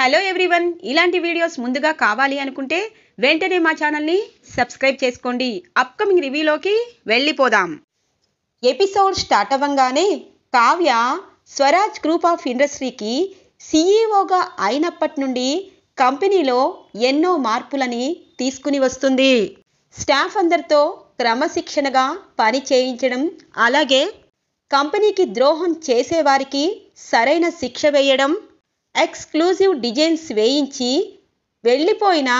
hello everyone ఇలాంటి videos ముందుగా కావాలి అనుకుంటే వెంటనే మా ఛానల్ని సబ్స్క్రైబ్ చేసుకోండి అప్కమింగ్ రివ్యూలోకి వెళ్ళిపోదాం ఎపిసోడ్ స్టార్ట్ అవ్వంగానే కావ్య స్వరాజ్ గ్రూప్ ఆఫ్ ఇండస్ట్రీకి సీఈఓగా అయినప్పటి నుండి కంపెనీలో ఎన్నో మార్పులని తీసుకుని వస్తుంది స్టాఫ్ అందరితో క్రమశిక్షణగా పని చేయించడం అలాగే కంపెనీకి ద్రోహం చేసేవారికి సరైన శిక్ష వేయడం ఎక్స్క్లూజివ్ డిజైన్స్ వేయించి వెళ్ళిపోయిన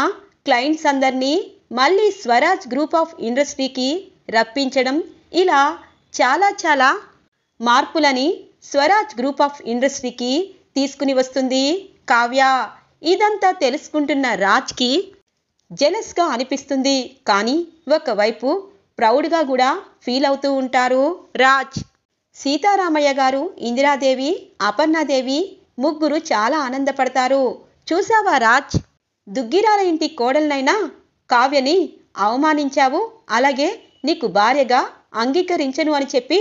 క్లయింట్స్ అందరినీ మళ్ళీ స్వరాజ్ గ్రూప్ ఆఫ్ ఇండస్ట్రీకి రప్పించడం ఇలా చాలా చాలా మార్పులని స్వరాజ్ గ్రూప్ ఆఫ్ ఇండస్ట్రీకి తీసుకుని వస్తుంది కావ్య ఇదంతా తెలుసుకుంటున్న రాజ్కి జెలస్గా అనిపిస్తుంది కానీ ఒకవైపు ప్రౌడ్గా కూడా ఫీల్ అవుతూ ఉంటారు రాజ్ సీతారామయ్య గారు ఇందిరాదేవి అపర్ణాదేవి ముగ్గురు చాలా ఆనందపడతారు చూసావా రాజ్ దుగ్గిరాల ఇంటి కోడలనైనా కావ్యని అవమానించావు అలాగే నీకు భార్యగా అంగీకరించను అని చెప్పి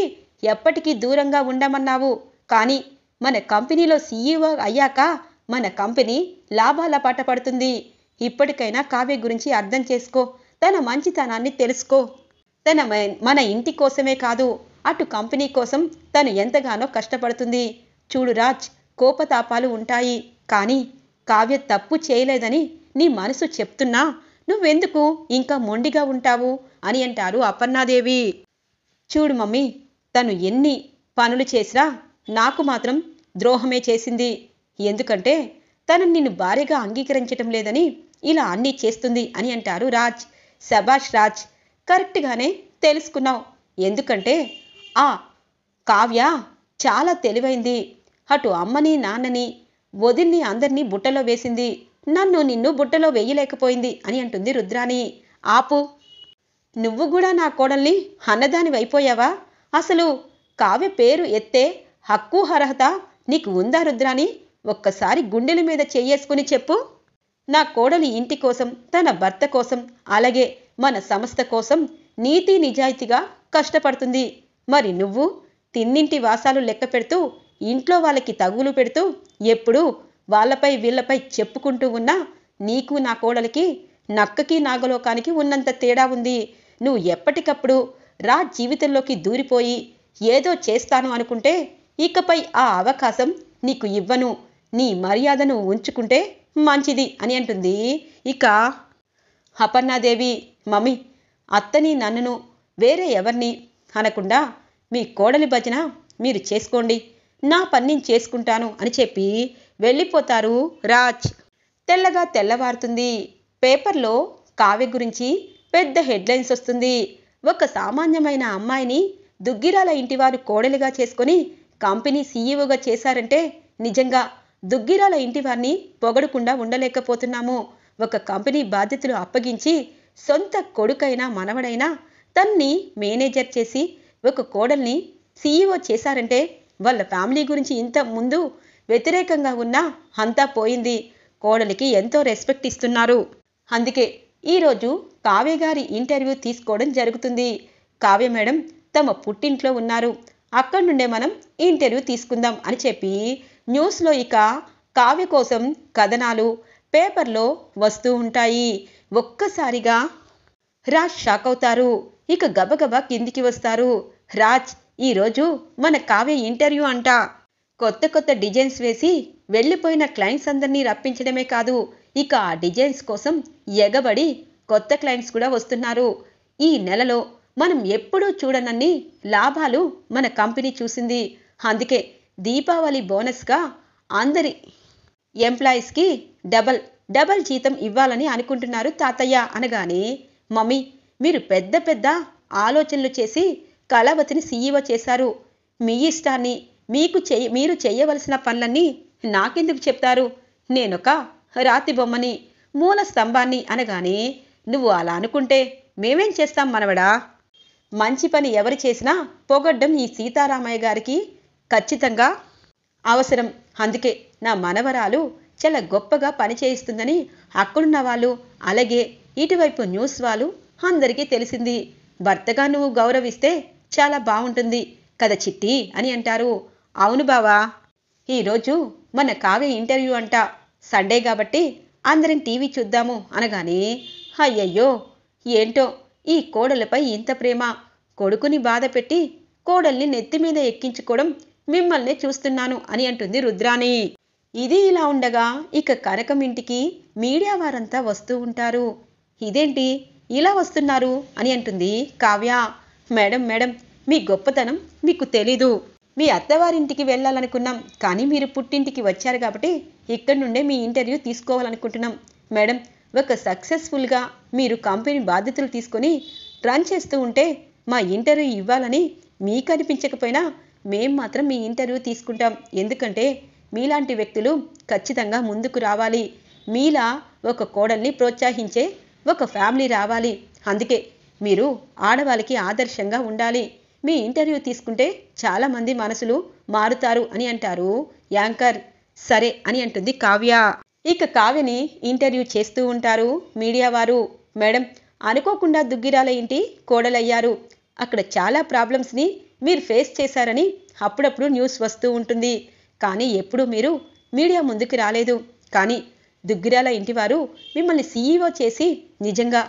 ఎప్పటికీ దూరంగా ఉండమన్నావు కానీ మన కంపెనీలో సీఈఓ అయ్యాక మన కంపెనీ లాభాల పాట పడుతుంది ఇప్పటికైనా కావ్య గురించి అర్థం చేసుకో తన మంచితనాన్ని తెలుసుకో తన మన ఇంటి కోసమే కాదు అటు కంపెనీ కోసం తను ఎంతగానో కష్టపడుతుంది చూడు రాజ్ కోపతాపాలు ఉంటాయి కానీ కావ్య తప్పు చేయలేదని నీ మనసు చెప్తున్నా నువ్వెందుకు ఇంకా మొండిగా ఉంటావు అని అంటారు అపర్ణాదేవి చూడు మమ్మీ తను ఎన్ని పనులు చేసినా నాకు మాత్రం ద్రోహమే చేసింది ఎందుకంటే తను నిన్ను భార్యగా అంగీకరించటం లేదని ఇలా అన్నీ చేస్తుంది అని అంటారు రాజ్ సభాష్ రాజ్ కరెక్ట్గానే తెలుసుకున్నావు ఎందుకంటే ఆ కావ్య చాలా తెలివైంది అటు అమ్మని నాన్నని వదిన్ని అందరినీ బుట్టలో వేసింది నన్ను నిన్ను బుట్టలో వేయలేకపోయింది అని అంటుంది రుద్రాణి ఆపు నువ్వు కూడా నా కోడల్ని అన్నదాని అయిపోయావా అసలు కావ్య పేరు ఎత్తే హక్కు అర్హత నీకు ఉందా రుద్రాణి ఒక్కసారి గుండెల మీద చేయేసుకుని చెప్పు నా కోడలి ఇంటి కోసం తన భర్త కోసం అలాగే మన సంస్థ కోసం నీతి నిజాయితీగా కష్టపడుతుంది మరి నువ్వు తిన్నింటి వాసాలు లెక్క పెడుతూ ఇంట్లో వాళ్ళకి తగులు పెడుతూ ఎప్పుడూ వాళ్ళపై వీళ్ళపై చెప్పుకుంటూ ఉన్నా నీకు నా కోడలికి నక్కకి నాగలోకానికి ఉన్నంత తేడా ఉంది నువ్వు ఎప్పటికప్పుడు రా జీవితంలోకి దూరిపోయి ఏదో చేస్తాను అనుకుంటే ఇకపై ఆ అవకాశం నీకు ఇవ్వను నీ మర్యాదను ఉంచుకుంటే మంచిది అని అంటుంది ఇక అపర్ణాదేవి మమ్మీ అత్తని నన్నును వేరే ఎవరిని అనకుండా మీ కోడలి భజన మీరు చేసుకోండి నా పని నేను చేసుకుంటాను అని చెప్పి వెళ్ళిపోతారు రాజ్ తెల్లగా తెల్లవారుతుంది పేపర్లో కావ్య గురించి పెద్ద హెడ్లైన్స్ వస్తుంది ఒక సామాన్యమైన అమ్మాయిని దుగ్గిరాల ఇంటివారు కోడలిగా చేసుకొని కంపెనీ సీఈఓగా చేశారంటే నిజంగా దుగ్గిరాల ఇంటివారిని పొగడకుండా ఉండలేకపోతున్నాము ఒక కంపెనీ బాధ్యతలు అప్పగించి సొంత కొడుకైనా మనవడైనా తన్ని మేనేజర్ చేసి ఒక కోడల్ని సీఈఓ చేశారంటే వాళ్ళ ఫ్యామిలీ గురించి ఇంత ముందు వ్యతిరేకంగా ఉన్నా అంతా పోయింది కోడలికి ఎంతో రెస్పెక్ట్ ఇస్తున్నారు అందుకే ఈరోజు కావ్య గారి ఇంటర్వ్యూ తీసుకోవడం జరుగుతుంది కావ్య మేడం తమ పుట్టింట్లో ఉన్నారు అక్కడి నుండే మనం ఇంటర్వ్యూ తీసుకుందాం అని చెప్పి న్యూస్లో ఇక కావ్య కోసం కథనాలు పేపర్లో వస్తూ ఉంటాయి ఒక్కసారిగా రాజ్ షాక్ అవుతారు ఇక గబగబా కిందికి వస్తారు రాజ్ ఈరోజు మన కావ్య ఇంటర్వ్యూ అంట కొత్త కొత్త డిజైన్స్ వేసి వెళ్ళిపోయిన క్లయింట్స్ అందరినీ రప్పించడమే కాదు ఇక ఆ డిజైన్స్ కోసం ఎగబడి కొత్త క్లయింట్స్ కూడా వస్తున్నారు ఈ నెలలో మనం ఎప్పుడూ చూడనన్ని లాభాలు మన కంపెనీ చూసింది అందుకే దీపావళి బోనస్గా అందరి ఎంప్లాయీస్కి డబల్ డబల్ జీతం ఇవ్వాలని అనుకుంటున్నారు తాతయ్య అనగానే మమ్మీ మీరు పెద్ద పెద్ద ఆలోచనలు చేసి కళావతిని సీఈఓ చేశారు మీ ఇష్టాన్ని మీకు చెయ్య మీరు చేయవలసిన పనులన్నీ నాకెందుకు చెప్తారు నేనొక రాతి బొమ్మని మూల స్తంభాన్ని అనగానే నువ్వు అలా అనుకుంటే మేమేం చేస్తాం మనవడా మంచి పని ఎవరు చేసినా పొగడ్డం ఈ సీతారామయ్య గారికి ఖచ్చితంగా అవసరం అందుకే నా మనవరాలు చాలా గొప్పగా పనిచేయిస్తుందని అక్కడున్న వాళ్ళు అలాగే ఇటువైపు న్యూస్ వాళ్ళు అందరికీ తెలిసింది భర్తగా నువ్వు గౌరవిస్తే చాలా బాగుంటుంది కథ చిట్టి అని అంటారు అవును బావా ఈరోజు మన కావ్య ఇంటర్వ్యూ అంట సండే కాబట్టి అందరం టీవీ చూద్దాము అనగానే అయ్యయ్యో ఏంటో ఈ కోడలపై ఇంత ప్రేమ కొడుకుని బాధ పెట్టి కోడల్ని నెత్తి మీద ఎక్కించుకోవడం మిమ్మల్ని చూస్తున్నాను అని అంటుంది రుద్రాణి ఇది ఇలా ఉండగా ఇక కనకం ఇంటికి మీడియా వారంతా వస్తూ ఉంటారు ఇదేంటి ఇలా వస్తున్నారు అని అంటుంది కావ్య మేడం మేడం మీ గొప్పతనం మీకు తెలీదు మీ అత్తవారింటికి వెళ్ళాలనుకున్నాం కానీ మీరు పుట్టింటికి వచ్చారు కాబట్టి ఇక్కడి నుండే మీ ఇంటర్వ్యూ తీసుకోవాలనుకుంటున్నాం మేడం ఒక సక్సెస్ఫుల్గా మీరు కంపెనీ బాధ్యతలు తీసుకొని రన్ చేస్తూ ఉంటే మా ఇంటర్వ్యూ ఇవ్వాలని మీకు అనిపించకపోయినా మేం మాత్రం మీ ఇంటర్వ్యూ తీసుకుంటాం ఎందుకంటే మీలాంటి వ్యక్తులు ఖచ్చితంగా ముందుకు రావాలి మీలా ఒక కోడల్ని ప్రోత్సహించే ఒక ఫ్యామిలీ రావాలి అందుకే మీరు ఆడవాళ్ళకి ఆదర్శంగా ఉండాలి మీ ఇంటర్వ్యూ తీసుకుంటే చాలామంది మనసులు మారుతారు అని అంటారు యాంకర్ సరే అని అంటుంది కావ్య ఇక కావ్యని ఇంటర్వ్యూ చేస్తూ ఉంటారు మీడియా వారు మేడం అనుకోకుండా దుగ్గిరాల ఇంటి కోడలయ్యారు అక్కడ చాలా ప్రాబ్లమ్స్ని మీరు ఫేస్ చేశారని అప్పుడప్పుడు న్యూస్ వస్తూ ఉంటుంది కానీ ఎప్పుడూ మీరు మీడియా ముందుకు రాలేదు కానీ దుగ్గిరాల ఇంటివారు మిమ్మల్ని సీఈఓ చేసి నిజంగా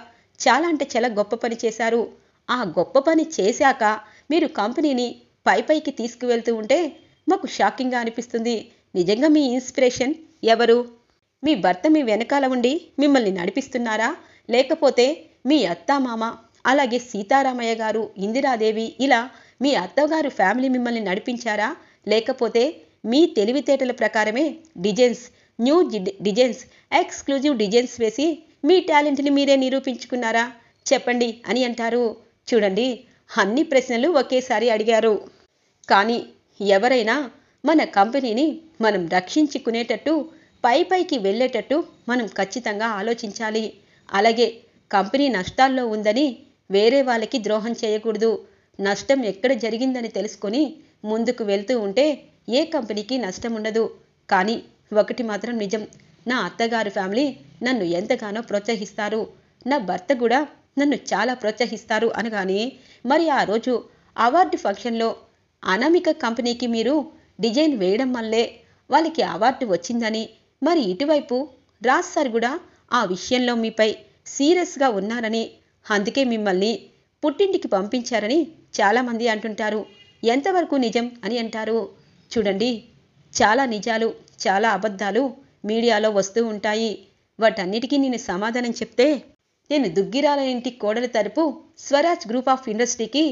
చాలా అంటే చాలా గొప్ప పని చేశారు ఆ గొప్ప పని చేశాక మీరు కంపెనీని పై పైకి తీసుకువెళ్తూ ఉంటే మాకు షాకింగ్గా అనిపిస్తుంది నిజంగా మీ ఇన్స్పిరేషన్ ఎవరు మీ భర్త మీ వెనకాల ఉండి మిమ్మల్ని నడిపిస్తున్నారా లేకపోతే మీ అత్తామామ అలాగే సీతారామయ్య గారు ఇందిరాదేవి ఇలా మీ అత్తగారు ఫ్యామిలీ మిమ్మల్ని నడిపించారా లేకపోతే మీ తెలివితేటల ప్రకారమే designs new designs exclusive designs వేసి మీ టాలెంట్ని మీరే నిరూపించుకున్నారా చెప్పండి అని అంటారు చూడండి అన్ని ప్రశ్నలు ఒకేసారి అడిగారు కానీ ఎవరైనా మన కంపెనీని మనం రక్షించుకునేటట్టు పై పైకి వెళ్ళేటట్టు మనం ఖచ్చితంగా ఆలోచించాలి అలాగే కంపెనీ నష్టాల్లో ఉందని వేరే వాళ్ళకి ద్రోహం చేయకూడదు నష్టం ఎక్కడ జరిగిందని తెలుసుకొని ముందుకు వెళ్తూ ఉంటే ఏ కంపెనీకి నష్టం ఉండదు కానీ ఒకటి మాత్రం నిజం నా అత్తగారు ఫ్యామిలీ నన్ను ఎంతగానో ప్రోత్సహిస్తారు నా భర్త కూడా నన్ను చాలా ప్రోత్సహిస్తారు అనగానే మరి ఆ రోజు అవార్డు ఫంక్షన్లో అనామిక కంపెనీకి మీరు డిజైన్ వేయడం వల్లే వాళ్ళకి అవార్డు వచ్చిందని మరి ఇటువైపు రాజ్ సార్ కూడా ఆ విషయంలో మీపై సీరియస్గా ఉన్నారని అందుకే మిమ్మల్ని పుట్టింటికి పంపించారని చాలామంది అంటుంటారు ఎంతవరకు నిజం అని అంటారు చూడండి చాలా నిజాలు చాలా అబద్ధాలు మీడియాలో వస్తూ ఉంటాయి వాటన్నిటికీ నేను సమాధానం చెప్తే నేను దుగ్గిరాల ఇంటి కోడల తరపు స్వరాజ్ గ్రూప్ ఆఫ్ ఇండస్ట్రీకి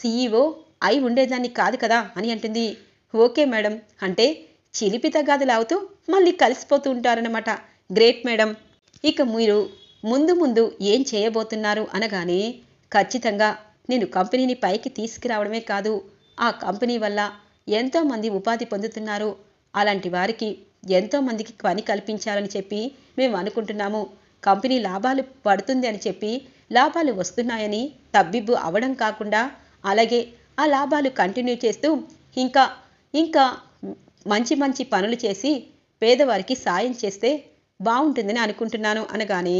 సీఈఓ అయి ఉండేదాన్ని కాదు కదా అని అంటుంది ఓకే మేడం అంటే చిలిపి అవుతూ మళ్ళీ కలిసిపోతూ ఉంటారన్నమాట గ్రేట్ మేడం ఇక మీరు ముందు ముందు ఏం చేయబోతున్నారు అనగానే ఖచ్చితంగా నేను కంపెనీని పైకి తీసుకురావడమే కాదు ఆ కంపెనీ వల్ల ఎంతోమంది ఉపాధి పొందుతున్నారు అలాంటి వారికి ఎంతోమందికి పని కల్పించాలని చెప్పి మేము అనుకుంటున్నాము కంపెనీ లాభాలు పడుతుంది అని చెప్పి లాభాలు వస్తున్నాయని తబ్బిబ్బు అవడం కాకుండా అలాగే ఆ లాభాలు కంటిన్యూ చేస్తూ ఇంకా ఇంకా మంచి మంచి పనులు చేసి పేదవారికి సాయం చేస్తే బాగుంటుందని అనుకుంటున్నాను అనగానే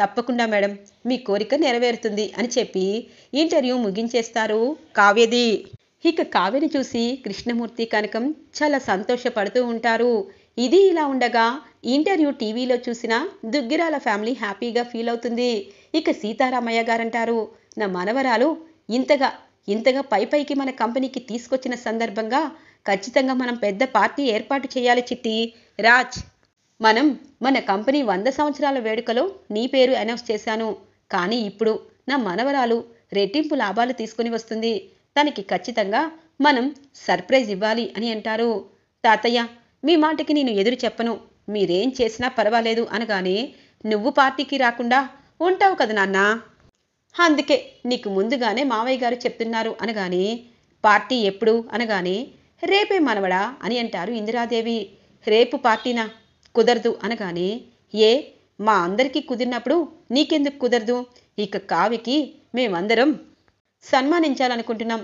తప్పకుండా మేడం మీ కోరిక నెరవేరుతుంది అని చెప్పి ఇంటర్వ్యూ ముగించేస్తారు కావ్యది ఇక కావ్యని చూసి కృష్ణమూర్తి కనకం చాలా సంతోషపడుతూ ఉంటారు ఇది ఇలా ఉండగా ఇంటర్వ్యూ టీవీలో చూసినా దుగ్గిరాల ఫ్యామిలీ హ్యాపీగా ఫీల్ అవుతుంది ఇక సీతారామయ్య గారంటారు నా మనవరాలు ఇంతగా ఇంతగా పై పైకి మన కంపెనీకి తీసుకొచ్చిన సందర్భంగా ఖచ్చితంగా మనం పెద్ద పార్టీ ఏర్పాటు చేయాలి చిట్టి రాజ్ మనం మన కంపెనీ వంద సంవత్సరాల వేడుకలో నీ పేరు అనౌన్స్ చేశాను కానీ ఇప్పుడు నా మనవరాలు రెట్టింపు లాభాలు తీసుకుని వస్తుంది తనకి ఖచ్చితంగా మనం సర్ప్రైజ్ ఇవ్వాలి అని అంటారు తాతయ్య మీ మాటకి నేను ఎదురు చెప్పను మీరేం చేసినా పర్వాలేదు అనగానే నువ్వు పార్టీకి రాకుండా ఉంటావు కదా నాన్న అందుకే నీకు ముందుగానే మావయ్య గారు చెప్తున్నారు అనగానే పార్టీ ఎప్పుడు అనగానే రేపే మనవడా అని అంటారు ఇందిరాదేవి రేపు పార్టీనా కుదరదు అనగానే ఏ మా అందరికీ కుదిరినప్పుడు నీకెందుకు కుదరదు ఇక కావికి మేమందరం సన్మానించాలనుకుంటున్నాం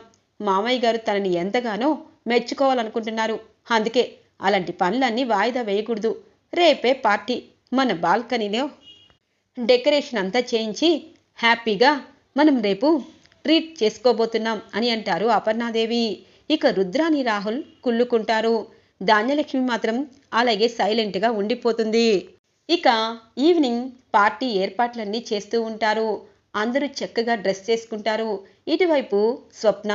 మామయ్య గారు తనని ఎంతగానో మెచ్చుకోవాలనుకుంటున్నారు అందుకే అలాంటి పనులన్నీ వాయిదా వేయకూడదు రేపే పార్టీ మన బాల్కనీలో డెకరేషన్ అంతా చేయించి హ్యాపీగా మనం రేపు ట్రీట్ చేసుకోబోతున్నాం అని అంటారు అపర్ణాదేవి ఇక రుద్రాని రాహుల్ కుళ్ళుకుంటారు ధాన్యలక్ష్మి మాత్రం అలాగే సైలెంట్గా ఉండిపోతుంది ఇక ఈవినింగ్ పార్టీ ఏర్పాట్లన్నీ చేస్తూ ఉంటారు అందరూ చక్కగా డ్రెస్ చేసుకుంటారు ఇటువైపు స్వప్న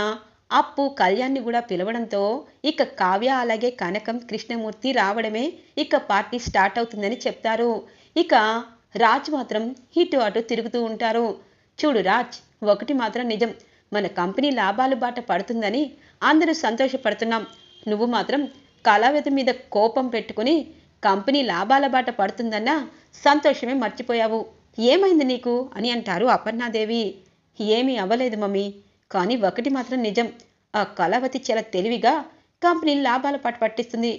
అప్పు కళ్యాణ్ని కూడా పిలవడంతో ఇక కావ్య అలాగే కనకం కృష్ణమూర్తి రావడమే ఇక పార్టీ స్టార్ట్ అవుతుందని చెప్తారు ఇక రాజ్ మాత్రం ఇటు అటు తిరుగుతూ ఉంటారు చూడు రాజ్ ఒకటి మాత్రం నిజం మన కంపెనీ లాభాలు బాట పడుతుందని అందరూ సంతోషపడుతున్నాం నువ్వు మాత్రం కళావేది మీద కోపం పెట్టుకుని కంపెనీ లాభాల బాట పడుతుందన్న సంతోషమే మర్చిపోయావు ఏమైంది నీకు అని అంటారు అపర్ణాదేవి ఏమీ అవ్వలేదు మమ్మీ కానీ ఒకటి మాత్రం నిజం ఆ కళావతి చాలా తెలివిగా కంపెనీ లాభాల పాటు పట్టిస్తుంది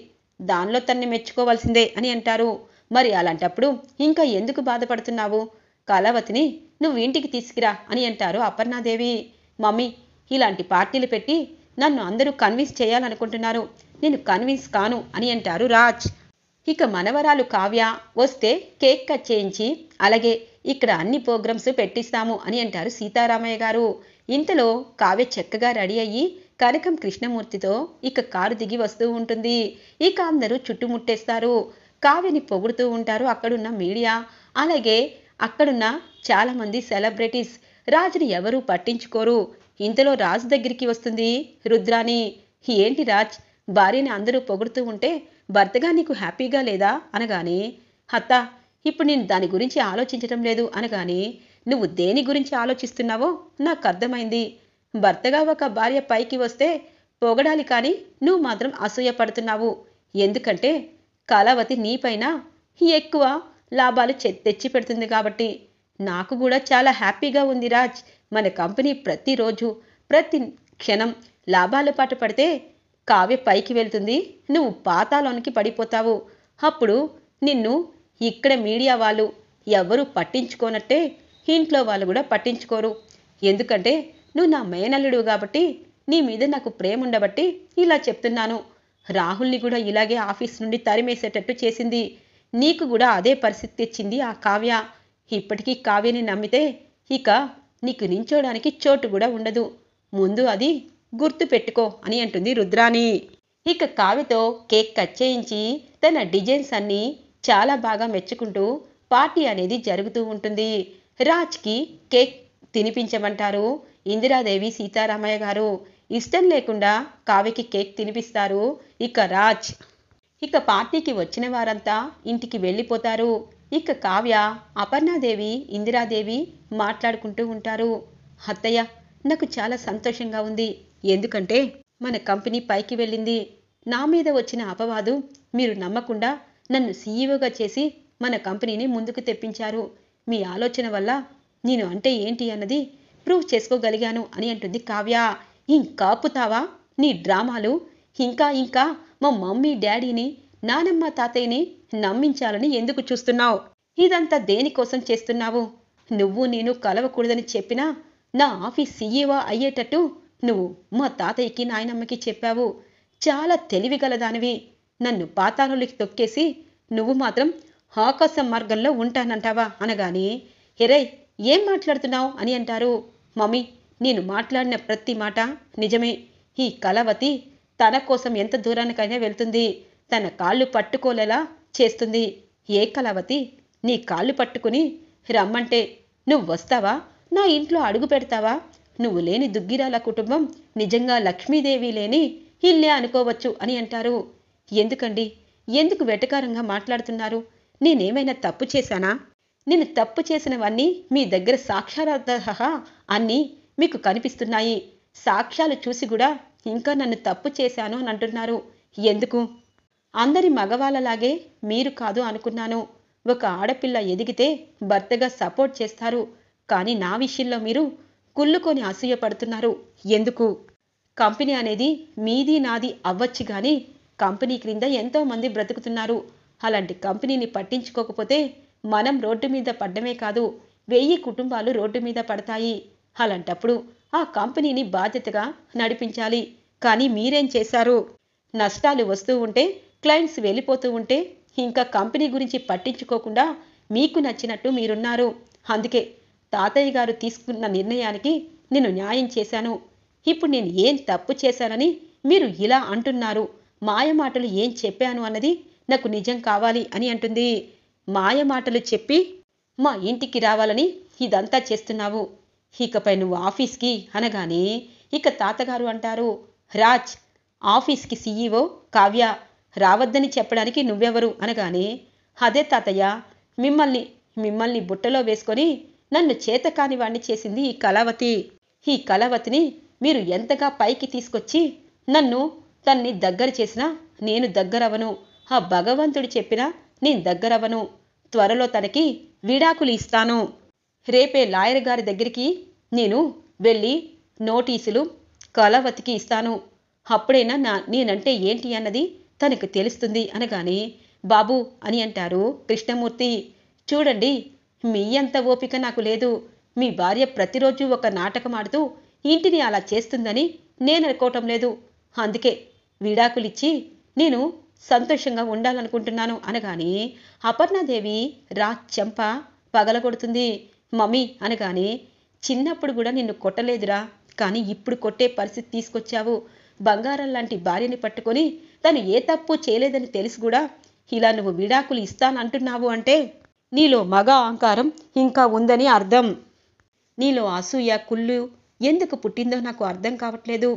దానిలో తన్ని మెచ్చుకోవాల్సిందే అని అంటారు మరి అలాంటప్పుడు ఇంకా ఎందుకు బాధపడుతున్నావు కళావతిని నువ్వు ఇంటికి తీసుకురా అని అంటారు అపర్ణాదేవి మమ్మీ ఇలాంటి పార్టీలు పెట్టి నన్ను అందరూ కన్విన్స్ చేయాలనుకుంటున్నారు నేను కన్విన్స్ కాను అని అంటారు రాజ్ ఇక మనవరాలు కావ్య వస్తే కేక్ కట్ చేయించి అలాగే ఇక్కడ అన్ని ప్రోగ్రామ్స్ పెట్టిస్తాము అని అంటారు సీతారామయ్య గారు ఇంతలో కావ్య చక్కగా రెడీ అయ్యి కనకం కృష్ణమూర్తితో ఇక కారు దిగి వస్తూ ఉంటుంది ఇక అందరూ చుట్టుముట్టేస్తారు కావ్యని పొగుడుతూ ఉంటారు అక్కడున్న మీడియా అలాగే అక్కడున్న చాలామంది సెలబ్రిటీస్ రాజుని ఎవరూ పట్టించుకోరు ఇంతలో రాజు దగ్గరికి వస్తుంది రుద్రాని ఏంటి రాజ్ భార్యని అందరూ పొగుడుతూ ఉంటే భర్తగా నీకు హ్యాపీగా లేదా అనగానే హత్తా ఇప్పుడు నేను దాని గురించి ఆలోచించడం లేదు అనగానే నువ్వు దేని గురించి ఆలోచిస్తున్నావో నాకు అర్థమైంది భర్తగా ఒక భార్య పైకి వస్తే పొగడాలి కానీ నువ్వు మాత్రం అసూయపడుతున్నావు ఎందుకంటే కళావతి నీపైన ఎక్కువ లాభాలు తెచ్చి పెడుతుంది కాబట్టి నాకు కూడా చాలా హ్యాపీగా ఉంది రాజ్ మన కంపెనీ ప్రతిరోజు ప్రతి క్షణం లాభాల పాటు పడితే కావ్య పైకి వెళ్తుంది నువ్వు పాతాలోనికి పడిపోతావు అప్పుడు నిన్ను ఇక్కడ మీడియా వాళ్ళు ఎవరు పట్టించుకోనట్టే ఇంట్లో వాళ్ళు కూడా పట్టించుకోరు ఎందుకంటే నువ్వు నా మేనల్లుడు కాబట్టి నీ మీద నాకు ప్రేమ ఉండబట్టి ఇలా చెప్తున్నాను రాహుల్ని కూడా ఇలాగే ఆఫీస్ నుండి తరిమేసేటట్టు చేసింది నీకు కూడా అదే పరిస్థితి తెచ్చింది ఆ కావ్య ఇప్పటికీ కావ్యని నమ్మితే ఇక నీకు నించోడానికి చోటు కూడా ఉండదు ముందు అది గుర్తు పెట్టుకో అని అంటుంది రుద్రాణి ఇక కావ్యతో కేక్ కట్ చేయించి తన డిజైన్స్ అన్నీ చాలా బాగా మెచ్చుకుంటూ పార్టీ అనేది జరుగుతూ ఉంటుంది రాజ్కి కేక్ తినిపించమంటారు ఇందిరాదేవి సీతారామయ్య గారు ఇష్టం లేకుండా కావ్యకి కేక్ తినిపిస్తారు ఇక రాజ్ ఇక పార్టీకి వచ్చిన వారంతా ఇంటికి వెళ్ళిపోతారు ఇక కావ్య అపర్ణాదేవి ఇందిరాదేవి మాట్లాడుకుంటూ ఉంటారు అత్తయ్య నాకు చాలా సంతోషంగా ఉంది ఎందుకంటే మన కంపెనీ పైకి వెళ్ళింది నా మీద వచ్చిన అపవాదు మీరు నమ్మకుండా నన్ను సీఈఓగా చేసి మన కంపెనీని ముందుకు తెప్పించారు మీ ఆలోచన వల్ల నేను అంటే ఏంటి అన్నది ప్రూవ్ చేసుకోగలిగాను అని అంటుంది కావ్య ఇంకా ఆపుతావా నీ డ్రామాలు ఇంకా ఇంకా మా మమ్మీ డాడీని నానమ్మ తాతయ్యని నమ్మించాలని ఎందుకు చూస్తున్నావు ఇదంతా దేనికోసం చేస్తున్నావు నువ్వు నేను కలవకూడదని చెప్పినా నా ఆఫీస్ సీఈఓ అయ్యేటట్టు నువ్వు మా తాతయ్యకి నాయనమ్మకి చెప్పావు చాలా తెలివిగలదానివి నన్ను పాతాలలోకి తొక్కేసి నువ్వు మాత్రం ఆకాశం మార్గంలో ఉంటానంటావా అనగానే హెరే ఏం మాట్లాడుతున్నావు అని అంటారు మమ్మీ నేను మాట్లాడిన ప్రతి మాట నిజమే ఈ కలవతి తన కోసం ఎంత దూరానికైనా వెళ్తుంది తన కాళ్ళు పట్టుకోలేలా చేస్తుంది ఏ కలవతి నీ కాళ్ళు పట్టుకుని రమ్మంటే నువ్వు వస్తావా నా ఇంట్లో అడుగు పెడతావా నువ్వు లేని దుగ్గిరాల కుటుంబం నిజంగా లక్ష్మీదేవి లేని ఇల్లే అనుకోవచ్చు అని అంటారు ఎందుకండి ఎందుకు వెటకారంగా మాట్లాడుతున్నారు నేనేమైనా తప్పు చేశానా నేను తప్పు చేసినవన్నీ మీ దగ్గర సాక్ష్యాలతో అన్నీ మీకు కనిపిస్తున్నాయి సాక్ష్యాలు చూసి కూడా ఇంకా నన్ను తప్పు చేశాను అని అంటున్నారు ఎందుకు అందరి మగవాళ్ళలాగే మీరు కాదు అనుకున్నాను ఒక ఆడపిల్ల ఎదిగితే భర్తగా సపోర్ట్ చేస్తారు కానీ నా విషయంలో మీరు కుళ్ళుకొని అసూయపడుతున్నారు ఎందుకు కంపెనీ అనేది మీది నాది అవ్వచ్చు కానీ కంపెనీ క్రింద ఎంతోమంది బ్రతుకుతున్నారు అలాంటి కంపెనీని పట్టించుకోకపోతే మనం రోడ్డు మీద పడ్డమే కాదు వెయ్యి కుటుంబాలు రోడ్డు మీద పడతాయి అలాంటప్పుడు ఆ కంపెనీని బాధ్యతగా నడిపించాలి కానీ మీరేం చేశారు నష్టాలు వస్తూ ఉంటే క్లయింట్స్ వెళ్ళిపోతూ ఉంటే ఇంకా కంపెనీ గురించి పట్టించుకోకుండా మీకు నచ్చినట్టు మీరున్నారు అందుకే తాతయ్య గారు తీసుకున్న నిర్ణయానికి నేను న్యాయం చేశాను ఇప్పుడు నేను ఏం తప్పు చేశానని మీరు ఇలా అంటున్నారు మాయమాటలు ఏం చెప్పాను అన్నది నాకు నిజం కావాలి అని అంటుంది మాయ మాటలు చెప్పి మా ఇంటికి రావాలని ఇదంతా చేస్తున్నావు ఇకపై నువ్వు ఆఫీస్కి అనగానే ఇక తాతగారు అంటారు రాజ్ ఆఫీస్కి సీఈఓ కావ్య రావద్దని చెప్పడానికి నువ్వెవరు అనగానే అదే తాతయ్య మిమ్మల్ని మిమ్మల్ని బుట్టలో వేసుకొని నన్ను చేతకాని వాణ్ణి చేసింది ఈ కళావతి ఈ కళావతిని మీరు ఎంతగా పైకి తీసుకొచ్చి నన్ను తన్ని దగ్గర చేసినా నేను దగ్గరవను ఆ భగవంతుడు చెప్పినా నేను దగ్గరవను త్వరలో తనకి విడాకులు ఇస్తాను రేపే లాయర్ గారి దగ్గరికి నేను వెళ్ళి నోటీసులు కళావతికి ఇస్తాను అప్పుడైనా నా నేనంటే ఏంటి అన్నది తనకు తెలుస్తుంది అనగానే బాబు అని అంటారు కృష్ణమూర్తి చూడండి మీ అంత ఓపిక నాకు లేదు మీ భార్య ప్రతిరోజు ఒక నాటకం ఆడుతూ ఇంటిని అలా చేస్తుందని నేను అనుకోవటం లేదు అందుకే విడాకులిచ్చి నేను సంతోషంగా ఉండాలనుకుంటున్నాను అనగానే అపర్ణాదేవి రా చెంప పగలగొడుతుంది మమ్మీ అనగానే చిన్నప్పుడు కూడా నిన్ను కొట్టలేదురా కానీ ఇప్పుడు కొట్టే పరిస్థితి తీసుకొచ్చావు బంగారం లాంటి భార్యని పట్టుకొని తను ఏ తప్పు చేయలేదని తెలిసి కూడా ఇలా నువ్వు విడాకులు ఇస్తానంటున్నావు అంటే నీలో మగ అహంకారం ఇంకా ఉందని అర్థం నీలో అసూయ కుళ్ళు ఎందుకు పుట్టిందో నాకు అర్థం కావట్లేదు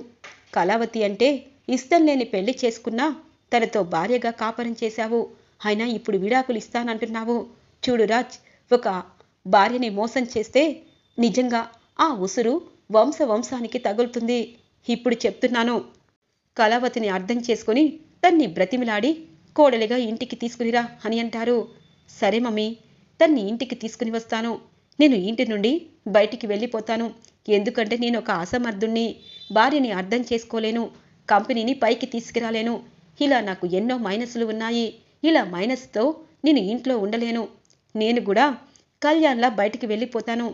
కళావతి అంటే ఇష్టం లేని పెళ్లి చేసుకున్నా తనతో భార్యగా కాపరం చేశావు అయినా ఇప్పుడు విడాకులు ఇస్తానంటున్నావు చూడు రాజ్ ఒక భార్యని మోసం చేస్తే నిజంగా ఆ ఉసురు వంశ వంశానికి తగులుతుంది ఇప్పుడు చెప్తున్నాను కళావతిని అర్థం చేసుకుని తన్ని బ్రతిమిలాడి కోడలిగా ఇంటికి తీసుకునిరా అని అంటారు సరే మమ్మీ తన్ని ఇంటికి తీసుకుని వస్తాను నేను ఇంటి నుండి బయటికి వెళ్ళిపోతాను ఎందుకంటే నేను ఒక అసమర్థుణ్ణి భార్యని అర్థం చేసుకోలేను కంపెనీని పైకి తీసుకురాలేను ఇలా నాకు ఎన్నో మైనస్లు ఉన్నాయి ఇలా మైనస్తో నేను ఇంట్లో ఉండలేను నేను కూడా కళ్యాణ్లా బయటికి వెళ్ళిపోతాను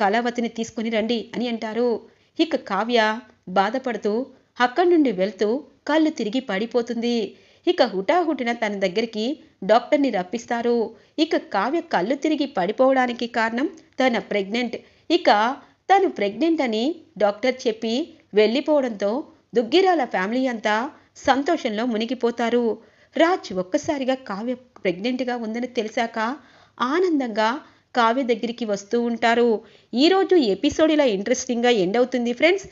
కళావతిని తీసుకుని రండి అని అంటారు ఇక కావ్య బాధపడుతూ అక్కడి నుండి వెళ్తూ కళ్ళు తిరిగి పడిపోతుంది ఇక హుటాహుటిన తన దగ్గరికి డాక్టర్ని రప్పిస్తారు ఇక కావ్య కళ్ళు తిరిగి పడిపోవడానికి కారణం తన ప్రెగ్నెంట్ ఇక తను ప్రెగ్నెంట్ అని డాక్టర్ చెప్పి వెళ్ళిపోవడంతో దుగ్గిరాల ఫ్యామిలీ అంతా సంతోషంలో మునిగిపోతారు రాజ్ ఒక్కసారిగా కావ్య ప్రెగ్నెంట్గా ఉందని తెలిసాక ఆనందంగా కావ్య దగ్గరికి వస్తూ ఉంటారు ఈరోజు ఎపిసోడ్ ఇలా ఇంట్రెస్టింగ్గా ఎండ్ అవుతుంది ఫ్రెండ్స్